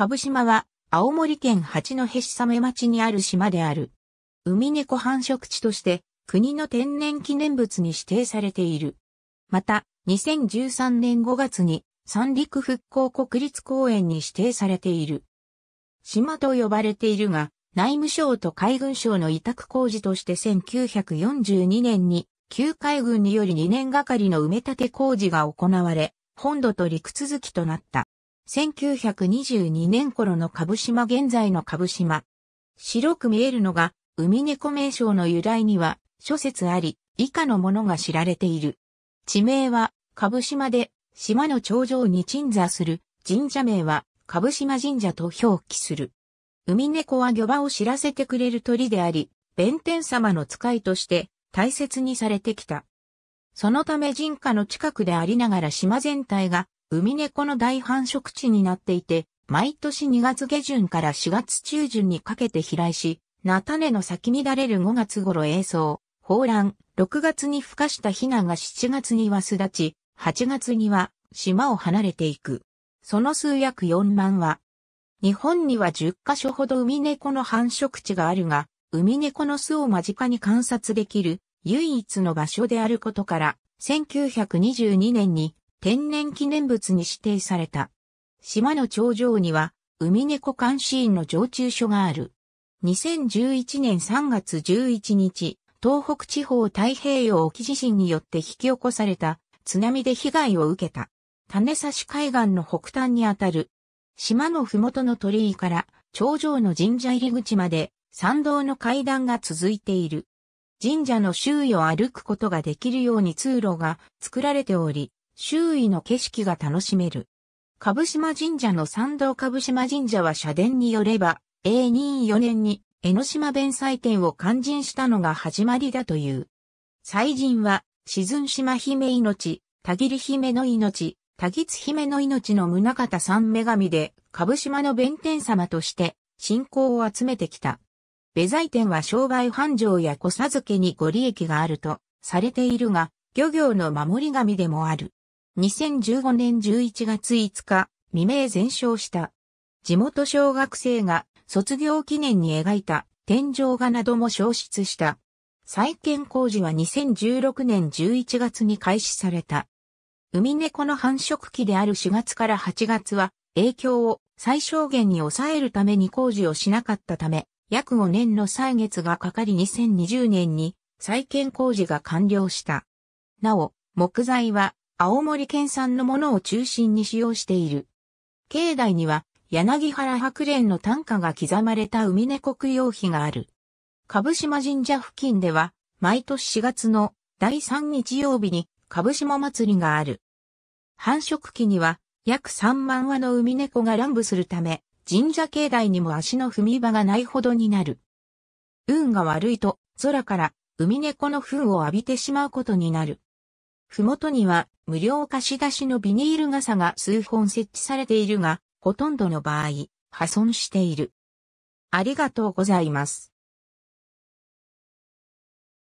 株島は、青森県八戸市鮫町にある島である。海猫繁殖地として、国の天然記念物に指定されている。また、2013年5月に、三陸復興国立公園に指定されている。島と呼ばれているが、内務省と海軍省の委託工事として1942年に、旧海軍により2年がかりの埋め立て工事が行われ、本土と陸続きとなった。1922年頃の株島現在の株島。白く見えるのが、海猫名称の由来には、諸説あり、以下のものが知られている。地名は、株島で、島の頂上に鎮座する、神社名は、株島神社と表記する。海猫は魚場を知らせてくれる鳥であり、弁天様の使いとして大切にされてきた。そのため人家の近くでありながら島全体が海猫の大繁殖地になっていて、毎年2月下旬から4月中旬にかけて飛来し、菜種の咲き乱れる5月頃映像、放卵、6月に孵化したヒナが7月には巣立ち、8月には島を離れていく。その数約4万羽。日本には10カ所ほど海猫の繁殖地があるが、海猫の巣を間近に観察できる唯一の場所であることから、1922年に天然記念物に指定された。島の頂上には、海猫監視員の常駐所がある。2011年3月11日、東北地方太平洋沖地震によって引き起こされた津波で被害を受けた。種差し海岸の北端にあたる。島の麓の鳥居から頂上の神社入り口まで参道の階段が続いている。神社の周囲を歩くことができるように通路が作られており、周囲の景色が楽しめる。株島神社の参道株島神社は社殿によれば、A24 年に江ノ島弁祭典を勧進したのが始まりだという。祭神は、沈島姫命、たぎり姫の命、たぎつ姫の命の宗方三女神で、株島の弁天様として、信仰を集めてきた。弁財天は商売繁盛や小授けにご利益があると、されているが、漁業の守り神でもある。2015年11月5日、未明全焼した。地元小学生が卒業記念に描いた天井画なども消失した。再建工事は2016年11月に開始された。海猫の繁殖期である4月から8月は影響を最小限に抑えるために工事をしなかったため、約5年の歳月がかかり2020年に再建工事が完了した。なお、木材は青森県産のものを中心に使用している。境内には、柳原白蓮の短歌が刻まれた海猫供養碑がある。株島神社付近では、毎年4月の第3日曜日に株島祭りがある。繁殖期には、約3万羽の海猫が乱舞するため、神社境内にも足の踏み場がないほどになる。運が悪いと、空から海猫の糞を浴びてしまうことになる。ふもとには無料貸し出しのビニール傘が数本設置されているが、ほとんどの場合、破損している。ありがとうございます。